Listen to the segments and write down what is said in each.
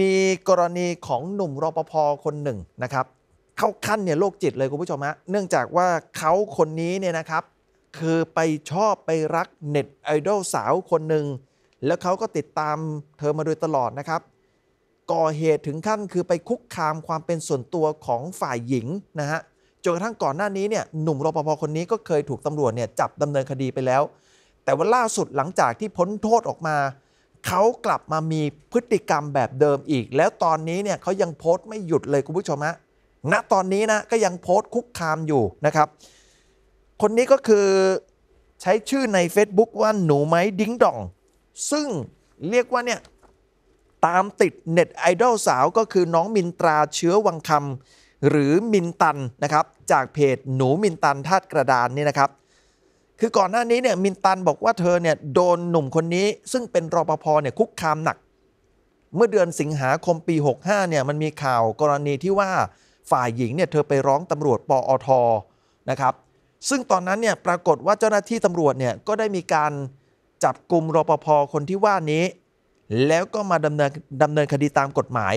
มีกรณีของหนุ่มรปภคนหนึ่งนะครับ เข้าขั้นเนี่ยโรคจิตเลยคุณผู้ชมฮะเนื่องจากว่าเขาคนนี้เนี่ยนะครับ คือไปชอบไปรักเน็ตไอดอลสาวคนหนึ่งแล้วเขาก็ติดตามเธอมาโดยตลอดนะครับ ก่อเหตุถึงขั้นคือไปคุกคามความเป็นส่วนตัวของฝ่ายหญิงนะฮะจนกระทั่งก่อนหน้านี้เนี่ยหนุ่มรปภคนนี้ก็เคยถูกตำรวจเนี่ยจับดำเนินคดีไปแล้ว แต่ว่าล่าสุดหลังจากที่พ้นโทษออกมาเขากลับมามีพฤติกรรมแบบเดิมอีก แล้วตอนนี้เนี่ยเขายังโพสต์ไม่หยุดเลยคุณผู้ชมฮะณตอนนี้นะก็ยังโพสต์คุกคามอยู่นะครับ คนนี้ก็คือใช้ชื่อใน Facebook ว่าหนูไม้ดิ้งดอง ซึ่งเรียกว่าเนี่ยตามติดเน็ตไอดอลสาวก็คือน้องมินตราเชื้อวังคำหรือมินตันนะครับ จากเพจหนูมินตันธาตุกระดานนี่นะครับคือก่อนหน้านี้เนี่ยมินตันบอกว่าเธอเนี่ยโดนหนุ่มคนนี้ ซึ่งเป็นรปภเนี่ยคุกคามหนัก เมื่อเดือนสิงหาคมปี 65เนี่ยมันมีข่าวกรณีที่ว่าฝ่ายหญิงเนี่ยเธอไปร้องตำรวจปอทนะครับ ซึ่งตอนนั้นเนี่ยปรากฏว่าเจ้าหน้าที่ตำรวจเนี่ยก็ได้มีการจับกลุ่มรปภคนที่ว่านี้ แล้วก็มาดำเนินดำเนินคดีตามกฎหมาย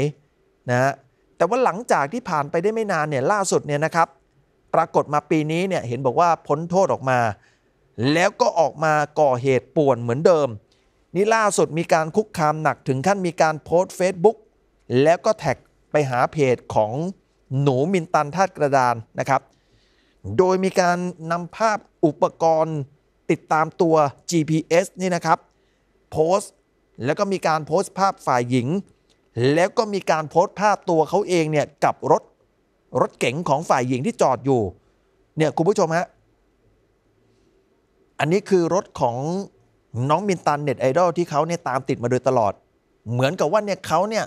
นะฮะแต่ว่าหลังจากที่ผ่านไปได้ไม่นานเนี่ยล่าสุดเนี่ยนะครับ ปรากฏมาปีนี้เนี่ยเห็นบอกว่าพ้นโทษออกมาแล้วก็ออกมาก่อเหตุป่วนเหมือนเดิม นี่ล่าสุดมีการคุกคามหนักถึงขั้นมีการโพสต์เฟซบุ๊กแล้วก็แท็กไปหาเพจของหนูมินตันทาตกระดานนะครับ โดยมีการนำภาพอุปกรณ์ติดตามตัว GPS นี่นะครับ โพสต์แล้วก็มีการโพสต์ภาพฝ่ายหญิง แล้วก็มีการโพสต์ภาพตัวเขาเองเนี่ยกับรถ รถเก๋งของฝ่ายหญิงที่จอดอยู่เนี่ยคุณผู้ชมฮะอันนี้คือรถของน้องมินตันเน็ตไอดอลที่เขาเนี่ยตามติดมาโดยตลอด เหมือนกับว่าเนี่ยเขาเนี่ย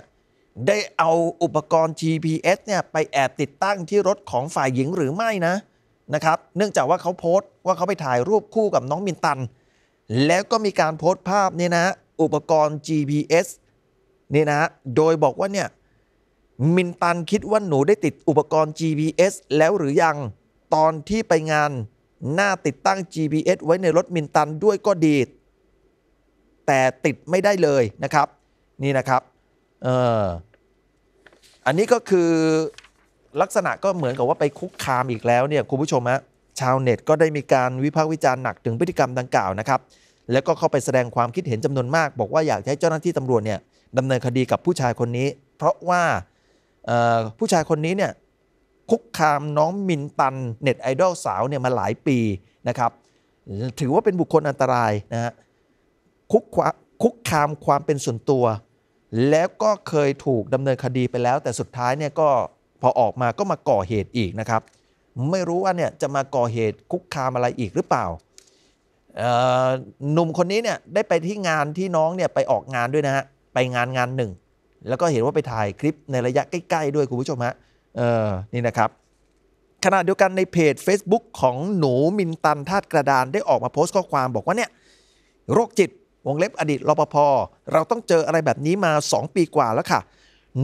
ได้เอาอุปกรณ์ GPS เนี่ยไปแอบติดตั้งที่รถของฝ่ายหญิงหรือไม่นะนะครับเนื่องจากว่าเขาโพสต์ว่าเขาไปถ่ายรูปคู่กับน้องมินตัน แล้วก็มีการโพสต์ภาพเนี่ยนะ อุปกรณ์ GPS นี่นะโดยบอกว่าเนี่ยมินตันคิดว่าหนูได้ติดอุปกรณ์ GPS แล้วหรือยังตอนที่ไปงานหน้าติดตั้ง GPS ไว้ในรถมินตันด้วยก็ดี แต่ติดไม่ได้เลยนะครับนี่นะครับเอออันนี้ก็คือลักษณะก็เหมือนกับว่าไปคุกคามอีกแล้วเนี่ย คุณผู้ชมฮะชาวเน็ตก็ได้มีการวิพากษ์วิจารณ์หนักถึงพฤติกรรมดังกล่าวนะครับ แล้วก็เข้าไปแสดงความคิดเห็นจำนวนมาก บอกว่าอยากให้เจ้าหน้าที่ตำรวจเนี่ยดำเนินคดีกับผู้ชายคนนี้ เพราะว่าผู้ชายคนนี้เนี่ยคุกคามน้องมินตันเน็ตไอดอลสาวเนี่ยมาหลายปีนะครับถือว่าเป็นบุคคลอันตรายนะฮะคุกคุกคามความเป็นส่วนตัว แล้วก็เคยถูกดำเนินคดีไปแล้ว แต่สุดท้ายเนี่ยก็พอออกมาก็มาก่อเหตุอีกนะครับ ไม่รู้ว่าเนี่ยจะมาก่อเหตุคุกคามอะไรอีกหรือเปล่าหนุ่มคนนี้เนี่ยได้ไปที่งานที่น้องเนี่ยไปออกงานด้วยนะฮะไปงานงานหนึ่ง แล้วก็เห็นว่าไปถ่ายคลิปในระยะใกล้ๆ ด้วยคุณผู้ชมฮะเออนี่นะครับขณะเดียวกันในเพจ Facebook ของหนูมินตันธาตุกระดานได้ออกมาโพสต์ข้อความบอกว่าเนี่ยโรคจิตวงเล็บอดีตรปภเราต้องเจออะไรแบบนี้มา 2 ปีกว่าแล้วค่ะ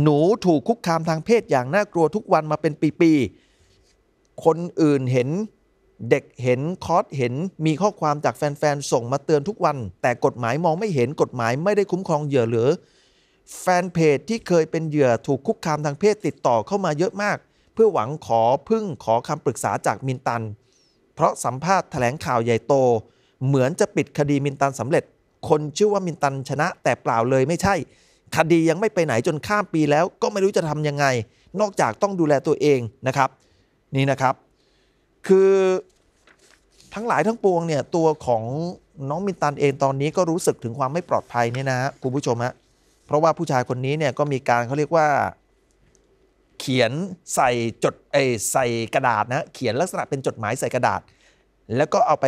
หนูถูกคุกคามทางเพศอย่างน่ากลัวทุกวันมาเป็นปี ๆ คนอื่นเห็นเด็กเห็น คอสเห็นมีข้อความจากแฟน ๆ ส่งมาเตือนทุกวัน แต่กฎหมายมองไม่เห็นกฎหมายไม่ได้คุ้มครองเหยื่อหรือแฟนเพจที่เคยเป็นเหยื่อถูกคุกคามทางเพศติดต่อเข้ามาเยอะมาก เพื่อหวังขอพึ่งขอคำปรึกษาจากมินตัน เพราะสัมภาษณ์แถลงข่าวใหญ่โต เหมือนจะปิดคดีมินตันสำเร็จ คนชื่อว่ามินตันชนะแต่เปล่าเลยไม่ใช่ คดียังไม่ไปไหนจนข้ามปีแล้ว ก็ไม่รู้จะทำยังไง นอกจากต้องดูแลตัวเองนะครับนี่นะครับ คือทั้งหลายทั้งปวงเนี่ยตัวของน้องมินตันเองตอนนี้ก็รู้สึกถึงความไม่ปลอดภัยเนี่ยนะคุณผู้ชมฮะเพราะว่าผู้ชายคนนี้เนี่ยก็มีการเขาเรียกว่าเขียนใส่จดไอ้ใส่กระดาษนะเขียนลักษณะเป็นจดหมายใส่กระดาษ แล้วก็เอาไป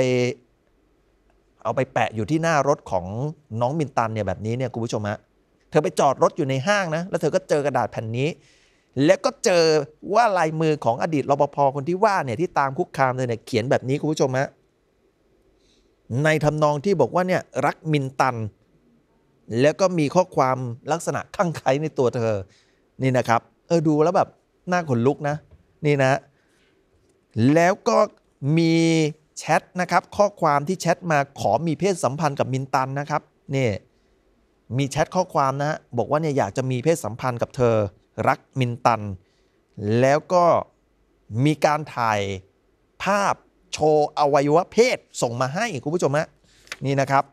เอาไปแปะอยู่ที่หน้ารถของน้องมินตันเนี่ยแบบนี้เนี่ยคุณผู้ชมฮะเธอไปจอดรถอยู่ในห้างนะแล้วเธอก็เจอกระดาษแผ่นนี้ แล้วก็เจอว่าลายมือของอดีตรปภคนที่ว่าเนี่ย ที่ตามคุกคามเธอเนี่ยเขียนแบบนี้คุณผู้ชมฮะในทำนองที่บอกว่าเนี่ยรักมินตันแล้วก็มีข้อความลักษณะข้างไคล้ในตัวเธอ นี่นะครับ เออดูแล้วแบบน่าขนลุกนะ นี่นะ แล้วก็มีแชทนะครับ ข้อความที่แชทมาขอมีเพศสัมพันธ์กับมินตันนะครับ นี่มีแชทข้อความนะ บอกว่าเนี่ยอยากจะมีเพศสัมพันธ์กับเธอ รักมินตัน แล้วก็มีการถ่ายภาพโชว์อวัยวะเพศส่งมาให้คุณผู้ชมฮะนี่นะครับ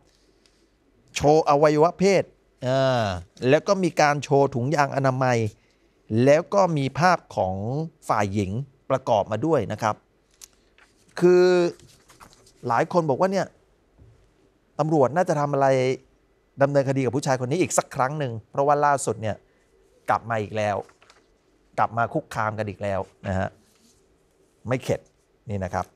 โชว์อวัยวะเพศแล้วก็มีการโชว์ถุงยางอนามัย แล้วก็มีภาพของฝ่ายหญิงประกอบมาด้วยนะครับ คือหลายคนบอกว่าเนี่ยตำรวจน่าจะทำอะไรดำเนินคดีกับผู้ชายคนนี้อีกสักครั้งหนึ่ง เพราะว่าล่าสุดเนี่ยกลับมาอีกแล้ว กลับมาคุกคามกันอีกแล้วนะฮะ ไม่เข็ดนี่นะครับ